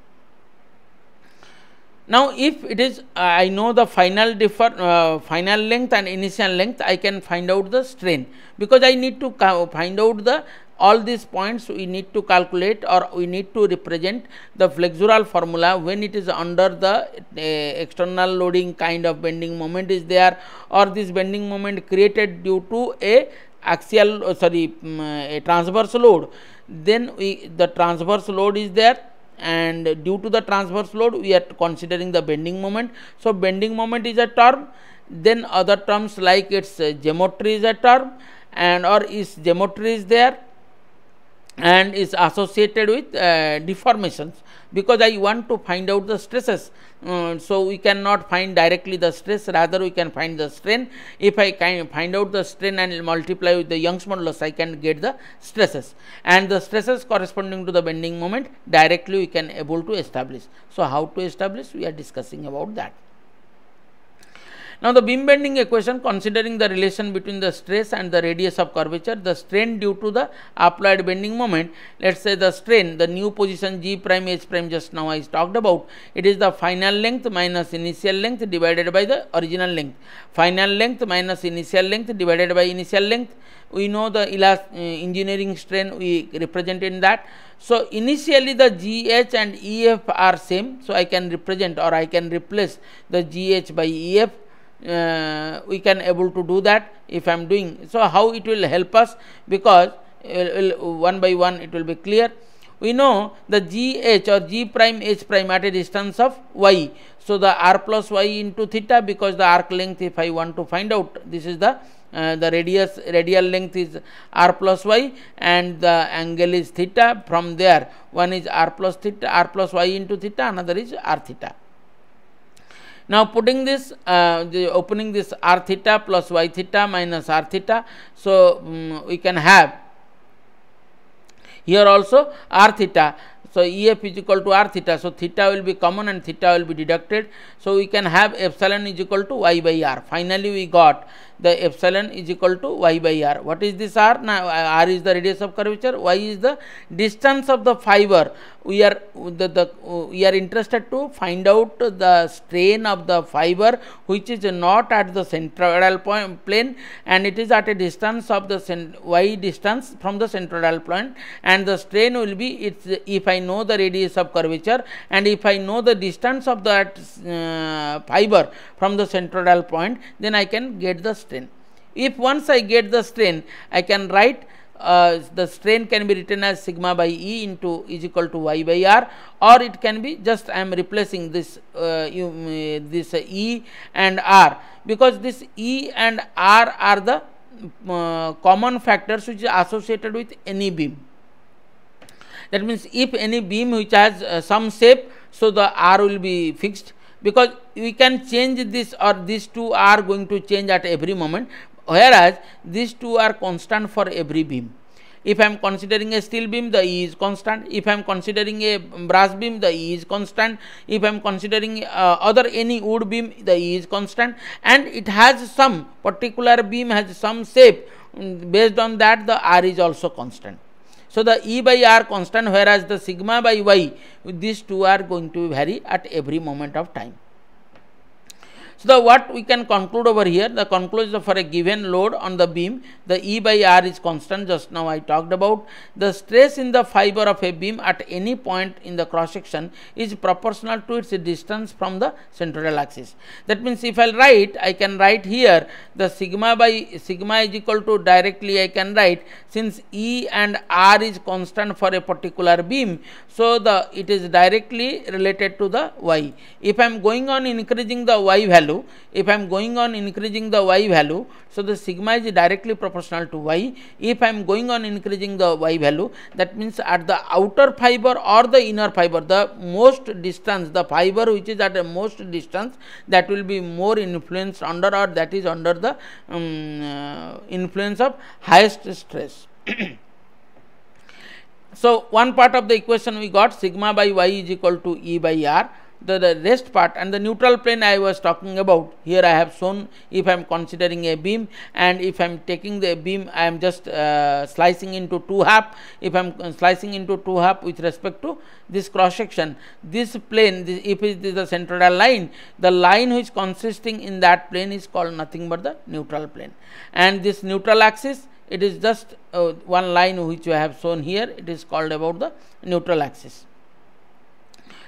S1: now if it is i know the final differ uh, final length and initial length i can find out the strain because i need to find out the all these points we need to calculate or we need to represent the flexural formula when it is under the uh, external loading kind of bending moment is there or this bending moment created due to a axial uh, sorry a mm, uh, transverse load then we, the transverse load is there and due to the transverse load we are considering the bending moment so bending moment is a term then other terms like its geometry is a term and or is geometry is there and is associated with uh, deformations because I want to find out the stresses. Um, so, we cannot find directly the stress rather we can find the strain. If I can find out the strain and multiply with the Young's modulus I can get the stresses and the stresses corresponding to the bending moment directly we can able to establish. So, how to establish we are discussing about that. Now the beam bending equation considering the relation between the stress and the radius of curvature, the strain due to the applied bending moment, let us say the strain, the new position g prime h prime just now I talked about, it is the final length minus initial length divided by the original length. Final length minus initial length divided by initial length, we know the elast uh, engineering strain we represent in that. So, initially the GH and EF are same. So, I can represent or I can replace the GH by EF uh, we can able to do that if I am doing. So, how it will help us because uh, uh, one by one it will be clear. We know the GH or G prime H prime at a distance of y. So, the r plus y into theta because the arc length if I want to find out this is the uh, the radius radial length is r plus y and the angle is theta from there one is r plus theta r plus y into theta another is r theta. Now putting this, uh, the opening this r theta plus y theta minus r theta, so um, we can have here also r theta. So EF is equal to r theta. So theta will be common and theta will be deducted. So we can have epsilon is equal to y by r. Finally, we got the epsilon is equal to y by r. What is this r? Now, uh, r is the radius of curvature, y is the distance of the fiber. We are, the, the, we are interested to find out the strain of the fiber which is not at the centroidal point, plane and it is at a distance of the y distance from the centroidal plane and the strain will be it's if I know the radius of curvature and if I know the distance of that uh, fiber from the centroidal point then I can get the strain strain. If once I get the strain, I can write uh, the strain can be written as sigma by E into is equal to Y by R or it can be just I am replacing this uh, uh, this E and R because this E and R are the uh, common factors which is associated with any beam. That means if any beam which has uh, some shape so the R will be fixed because we can change this or these two are going to change at every moment whereas these two are constant for every beam if I am considering a steel beam the E is constant if I am considering a brass beam the E is constant if I am considering uh, other any wood beam the E is constant and it has some particular beam has some shape mm, based on that the R is also constant. So the E by R constant whereas the sigma by Y these two are going to vary at every moment of time. So, the what we can conclude over here, the conclusion for a given load on the beam, the E by R is constant just now I talked about. The stress in the fiber of a beam at any point in the cross section is proportional to its distance from the central axis. That means, if I write, I can write here the sigma by sigma is equal to directly I can write since E and R is constant for a particular beam. So, the it is directly related to the Y. If I am going on increasing the Y value, value if I am going on increasing the y value so the sigma is directly proportional to y if I am going on increasing the y value that means at the outer fiber or the inner fiber the most distance the fiber which is at the most distance that will be more influenced under or that is under the um, uh, influence of highest stress. so one part of the equation we got sigma by y is equal to E by R the, the rest part and the neutral plane I was talking about here I have shown if I am considering a beam and if I am taking the beam I am just uh, slicing into two half if I am uh, slicing into two half with respect to this cross section this plane this, if it is the centroidal line the line which consisting in that plane is called nothing but the neutral plane and this neutral axis it is just uh, one line which I have shown here it is called about the neutral axis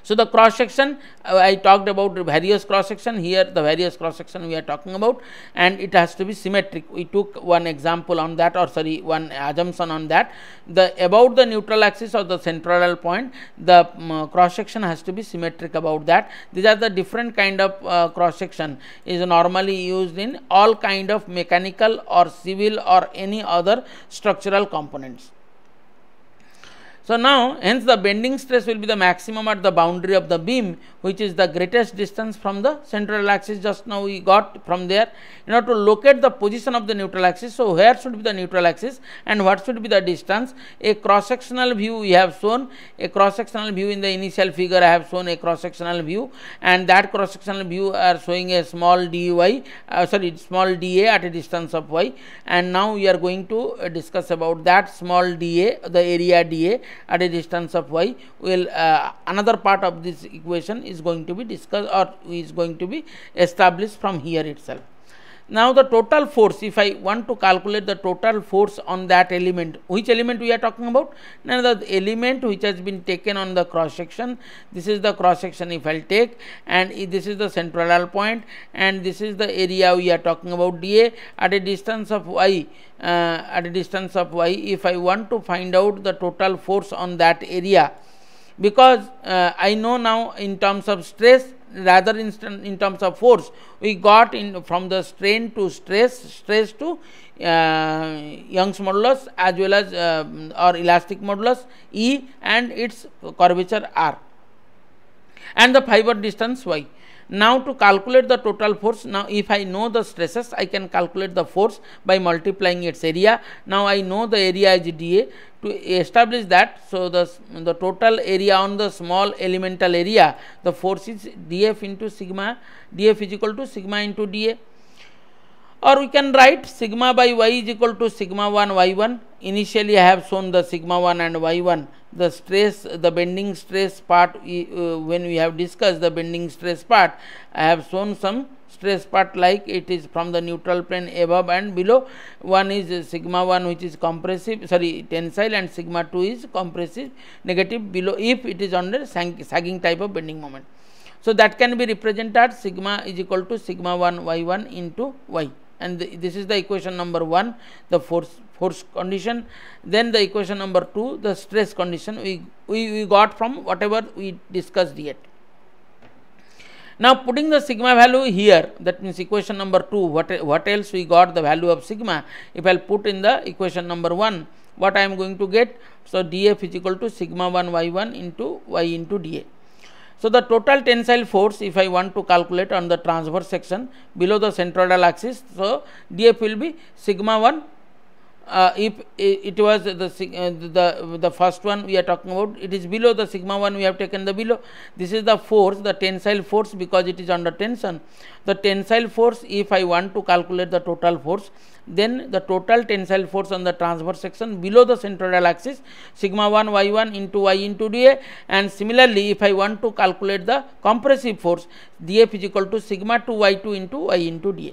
S1: so the cross section uh, I talked about various cross section here the various cross section we are talking about and it has to be symmetric. We took one example on that or sorry one assumption on that the about the neutral axis or the central point the um, cross section has to be symmetric about that. These are the different kind of uh, cross section is normally used in all kind of mechanical or civil or any other structural components. So now hence the bending stress will be the maximum at the boundary of the beam which is the greatest distance from the central axis just now we got from there in order to locate the position of the neutral axis. So where should be the neutral axis and what should be the distance a cross sectional view we have shown a cross sectional view in the initial figure I have shown a cross sectional view and that cross sectional view are showing a small dy uh, sorry small da at a distance of y and now we are going to uh, discuss about that small da the area da at a distance of y well uh, another part of this equation is going to be discussed or is going to be established from here itself now the total force, if I want to calculate the total force on that element, which element we are talking about? Now the element which has been taken on the cross section, this is the cross section if I'll take and this is the central and this is the area we are talking about dA at a distance of y, uh, at a distance of y, if I want to find out the total force on that area, because uh, I know now in terms of stress, rather in, in terms of force we got in from the strain to stress stress to uh, Young's modulus as well as uh, or elastic modulus E and its curvature R and the fiber distance Y. Now to calculate the total force, now if I know the stresses, I can calculate the force by multiplying its area. Now I know the area is dA. To establish that, so the, the total area on the small elemental area, the force is dF into sigma, dF is equal to sigma into dA. Or we can write sigma by y is equal to sigma 1 y1. Initially I have shown the sigma 1 and y1 the stress the bending stress part uh, when we have discussed the bending stress part i have shown some stress part like it is from the neutral plane above and below one is sigma 1 which is compressive sorry tensile and sigma 2 is compressive negative below if it is under sagging type of bending moment so that can be represented sigma is equal to sigma 1 y1 into y and th this is the equation number 1 the force force condition then the equation number 2 the stress condition we, we, we got from whatever we discussed yet. Now putting the sigma value here that means equation number 2 what, what else we got the value of sigma if I will put in the equation number 1 what I am going to get so dF is equal to sigma 1 y1 into y into dA. So, the total tensile force if I want to calculate on the transverse section below the centroidal axis, so dF will be sigma 1 uh, if it was uh, the, the the first one we are talking about it is below the sigma one we have taken the below this is the force the tensile force because it is under tension the tensile force if i want to calculate the total force then the total tensile force on the transverse section below the centroidal axis sigma 1 y1 into y into dA and similarly if I want to calculate the compressive force dF is equal to sigma 2 y2 into y into dA.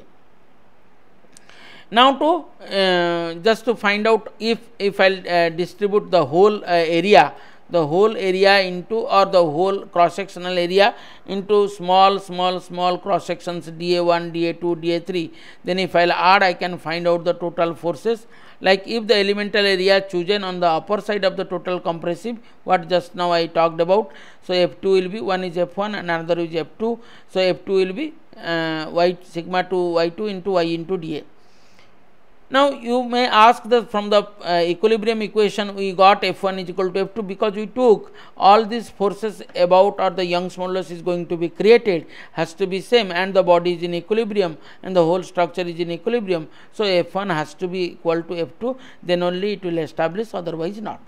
S1: Now to uh, just to find out if if i uh, distribute the whole uh, area the whole area into or the whole cross sectional area into small small small cross sections da1 da2 da3 then if i add i can find out the total forces like if the elemental area chosen on the upper side of the total compressive what just now i talked about so f2 will be one is f1 and another is f2 so f2 will be uh, y sigma 2 y2 into y into da now you may ask the from the uh, equilibrium equation we got F1 is equal to F2 because we took all these forces about or the Young's modulus is going to be created has to be same and the body is in equilibrium and the whole structure is in equilibrium. So F1 has to be equal to F2 then only it will establish otherwise not.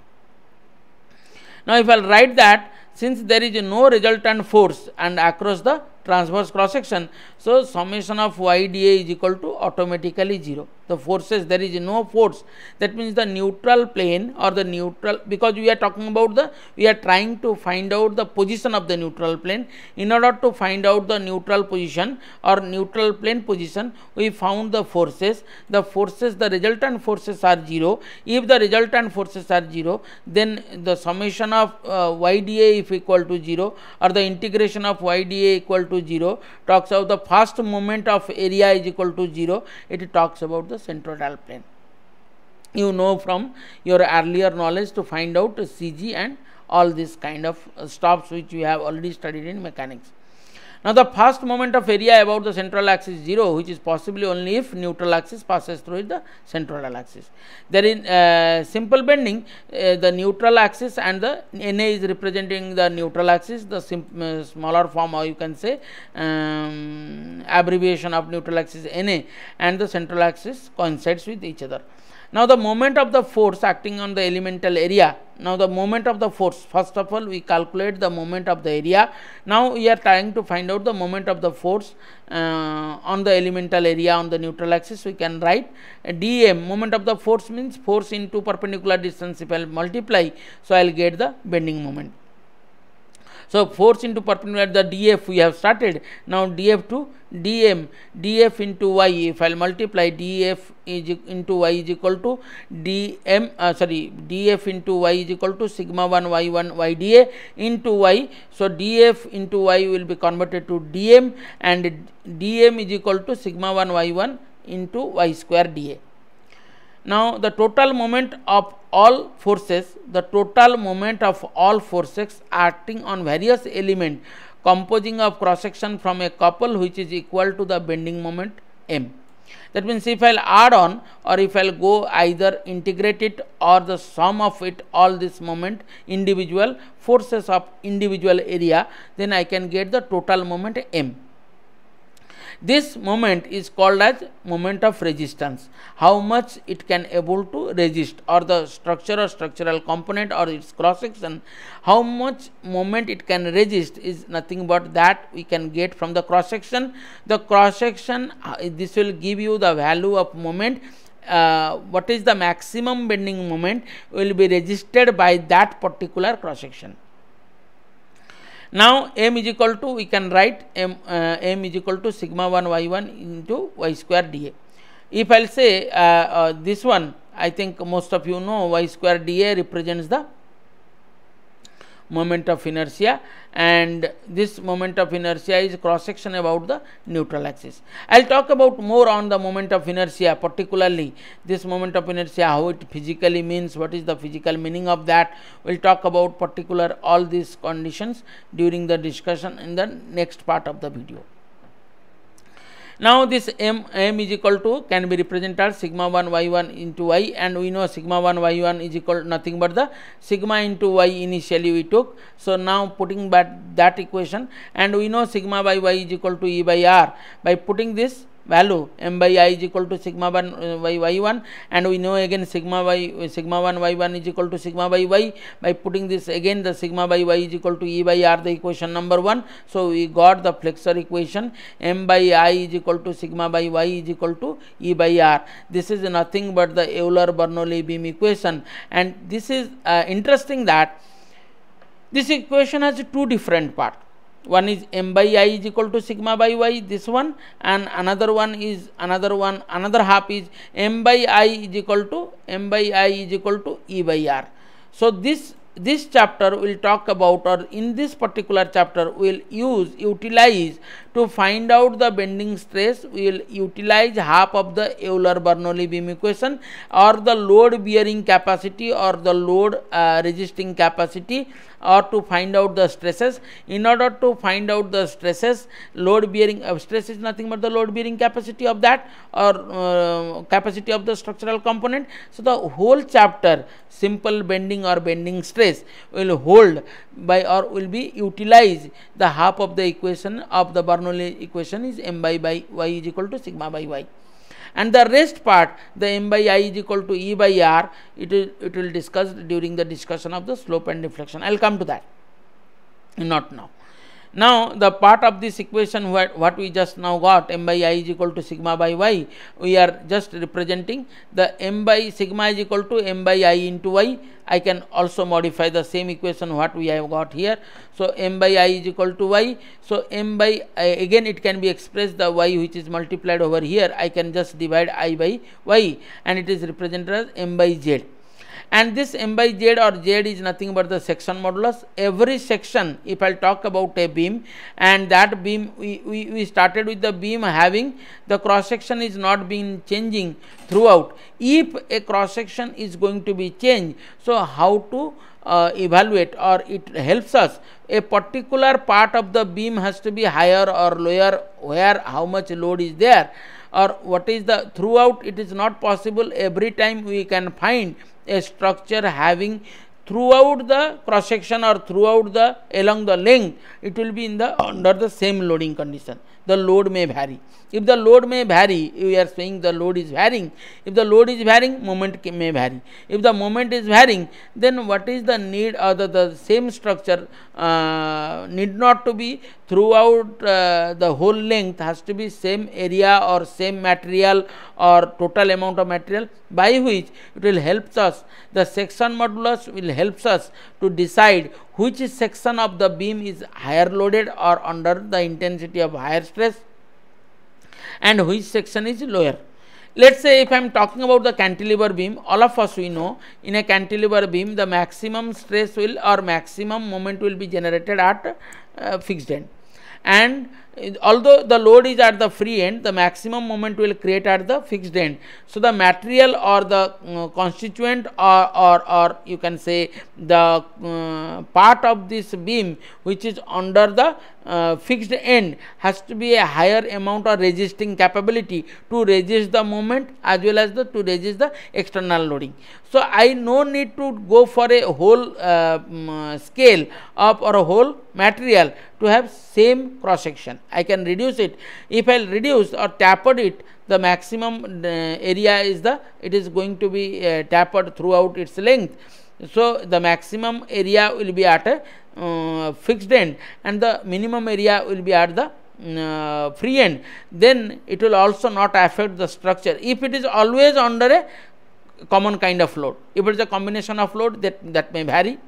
S1: Now if I will write that since there is no resultant force and across the transverse cross section so summation of yda is equal to automatically 0 the forces there is no force that means the neutral plane or the neutral because we are talking about the we are trying to find out the position of the neutral plane in order to find out the neutral position or neutral plane position we found the forces the forces the resultant forces are zero if the resultant forces are zero then the summation of uh, yda if equal to zero or the integration of yda equal to zero talks about the first moment of area is equal to zero it talks about the centroidal plane. You know from your earlier knowledge to find out CG and all this kind of uh, stops which we have already studied in mechanics. Now the first moment of area about the central axis 0 which is possibly only if neutral axis passes through the central axis. There in uh, simple bending uh, the neutral axis and the Na is representing the neutral axis the uh, smaller form or you can say um, abbreviation of neutral axis Na and the central axis coincides with each other. Now the moment of the force acting on the elemental area. Now the moment of the force, first of all we calculate the moment of the area. Now we are trying to find out the moment of the force uh, on the elemental area on the neutral axis. We can write dm, moment of the force means force into perpendicular distance if I multiply. So I will get the bending moment. So, force into perpendicular the dF we have started now dF to dm df into y if I multiply df is into y is equal to dm uh, sorry df into y is equal to sigma 1 y1 yda into y. So, df into y will be converted to dm and dm is equal to sigma 1 y1 into y square dA. Now, the total moment of all forces, the total moment of all forces acting on various element composing of cross section from a couple which is equal to the bending moment m. That means, if I will add on or if I will go either integrate it or the sum of it all this moment individual forces of individual area, then I can get the total moment m. This moment is called as moment of resistance. How much it can able to resist or the structure or structural component or its cross section, how much moment it can resist is nothing but that we can get from the cross section. The cross section, uh, this will give you the value of moment uh, what is the maximum bending moment will be resisted by that particular cross section. Now m is equal to we can write m, uh, m is equal to sigma 1 y1 into y square dA. If I will say uh, uh, this one I think most of you know y square dA represents the moment of inertia and this moment of inertia is cross section about the neutral axis. I will talk about more on the moment of inertia particularly this moment of inertia how it physically means what is the physical meaning of that we will talk about particular all these conditions during the discussion in the next part of the video. Now this m, m is equal to can be represented as sigma 1 y1 into y and we know sigma 1 y1 is equal to nothing but the sigma into y initially we took. So now putting back that equation and we know sigma by y is equal to e by r by putting this value m by i is equal to sigma 1 by uh, y1 and we know again sigma by uh, sigma 1 y1 is equal to sigma by y by putting this again the sigma by y is equal to e by r the equation number 1 so we got the flexor equation m by i is equal to sigma by y is equal to e by r this is nothing but the Euler Bernoulli beam equation and this is uh, interesting that this equation has two different parts one is m by i is equal to sigma by y this one and another one is another one another half is m by i is equal to m by i is equal to e by r so this this chapter will talk about or in this particular chapter we will use utilize to find out the bending stress we will utilize half of the Euler Bernoulli beam equation or the load bearing capacity or the load uh, resisting capacity or to find out the stresses. In order to find out the stresses, load bearing uh, stress is nothing but the load bearing capacity of that or uh, capacity of the structural component. So, the whole chapter simple bending or bending stress will hold by or will be utilized the half of the equation of the Bernoulli equation is m by, by y is equal to sigma by y and the rest part the m by i is equal to e by r it will it will discuss during the discussion of the slope and deflection i'll come to that not now now the part of this equation what, what we just now got m by i is equal to sigma by y we are just representing the m by sigma is equal to m by i into y I can also modify the same equation what we have got here. So m by i is equal to y so m by I, again it can be expressed the y which is multiplied over here I can just divide i by y and it is represented as m by z and this m by z or z is nothing but the section modulus every section if i'll talk about a beam and that beam we, we, we started with the beam having the cross section is not being changing throughout if a cross section is going to be changed so how to uh, evaluate or it helps us a particular part of the beam has to be higher or lower where how much load is there or what is the throughout it is not possible every time we can find a structure having throughout the cross section or throughout the along the length it will be in the under the same loading condition the load may vary. If the load may vary, we are saying the load is varying. If the load is varying, moment may vary. If the moment is varying, then what is the need or the, the same structure uh, need not to be throughout uh, the whole length has to be same area or same material or total amount of material by which it will help us the section modulus will helps us to decide which section of the beam is higher loaded or under the intensity of higher stress and which section is lower. Let us say if I am talking about the cantilever beam, all of us we know in a cantilever beam the maximum stress will or maximum moment will be generated at uh, fixed end and although the load is at the free end the maximum moment will create at the fixed end so the material or the uh, constituent or, or or you can say the uh, part of this beam which is under the uh, fixed end has to be a higher amount of resisting capability to resist the moment as well as the to resist the external loading so i no need to go for a whole um, scale up or a whole material to have same cross section I can reduce it. If I reduce or tapered it, the maximum uh, area is the, it is going to be uh, tapered throughout its length. So, the maximum area will be at a uh, fixed end and the minimum area will be at the uh, free end. Then it will also not affect the structure. If it is always under a common kind of load, if it is a combination of load that, that may vary.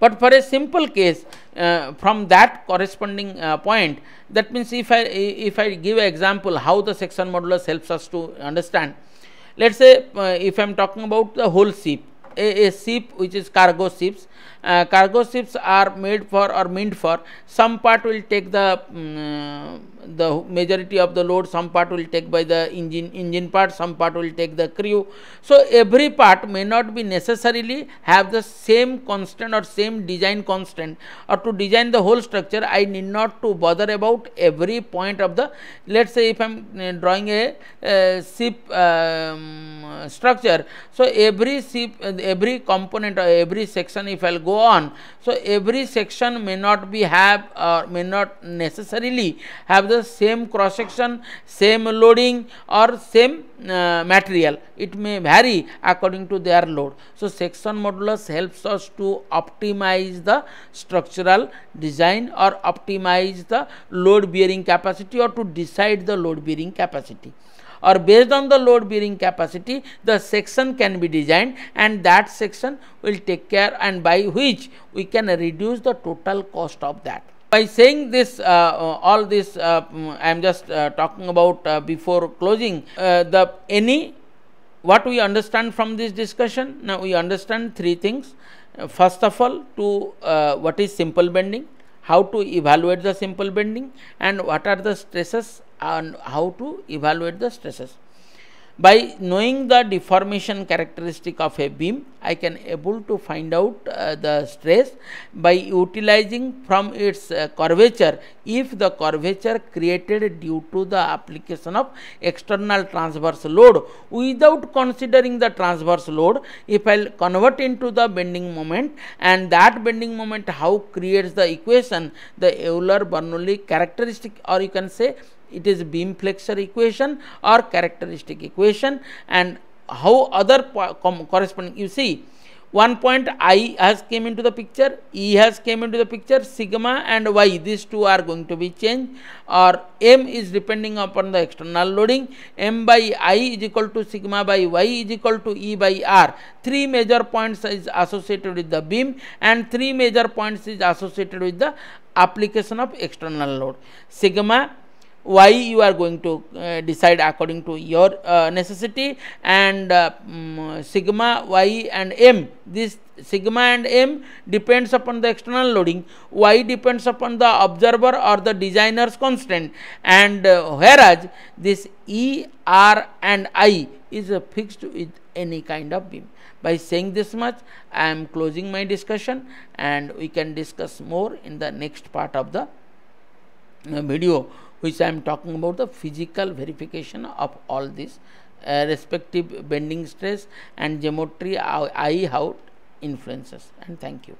S1: But for a simple case, uh, from that corresponding uh, point, that means if I if I give an example how the section modulus helps us to understand. Let's say uh, if I'm talking about the whole ship, a, a, ship which is cargo ships. Uh, cargo ships are made for or meant for some part will take the um, the majority of the load some part will take by the engine engine part some part will take the crew so every part may not be necessarily have the same constant or same design constant or to design the whole structure i need not to bother about every point of the let's say if i'm uh, drawing a uh, ship um, structure so every ship uh, every component or every section if i'll go on so every section may not be have or may not necessarily have the same cross section, same loading or same uh, material. It may vary according to their load. So, section modulus helps us to optimize the structural design or optimize the load bearing capacity or to decide the load bearing capacity or based on the load bearing capacity the section can be designed and that section will take care and by which we can reduce the total cost of that. By saying this, uh, uh, all this uh, mm, I am just talking about before closing, the any what we understand from this discussion? Now we understand three things. First of all, to what is simple bending, how to evaluate the simple bending and what are the stresses and how to evaluate the stresses by knowing the deformation characteristic of a beam I can able to find out uh, the stress by utilizing from its uh, curvature if the curvature created due to the application of external transverse load without considering the transverse load if I convert into the bending moment and that bending moment how creates the equation the Euler-Bernoulli characteristic or you can say it is beam flexure equation or characteristic equation and how other corresponding you see one point i has came into the picture e has came into the picture sigma and y these two are going to be changed or m is depending upon the external loading m by i is equal to sigma by y is equal to e by r three major points is associated with the beam and three major points is associated with the application of external load sigma why you are going to uh, decide according to your uh, necessity and uh, um, sigma y and m this sigma and m depends upon the external loading y depends upon the observer or the designer's constant. and uh, whereas this e r and i is uh, fixed with any kind of beam by saying this much i am closing my discussion and we can discuss more in the next part of the uh, video which I am talking about the physical verification of all this uh, respective bending stress and geometry I uh, how influences and thank you.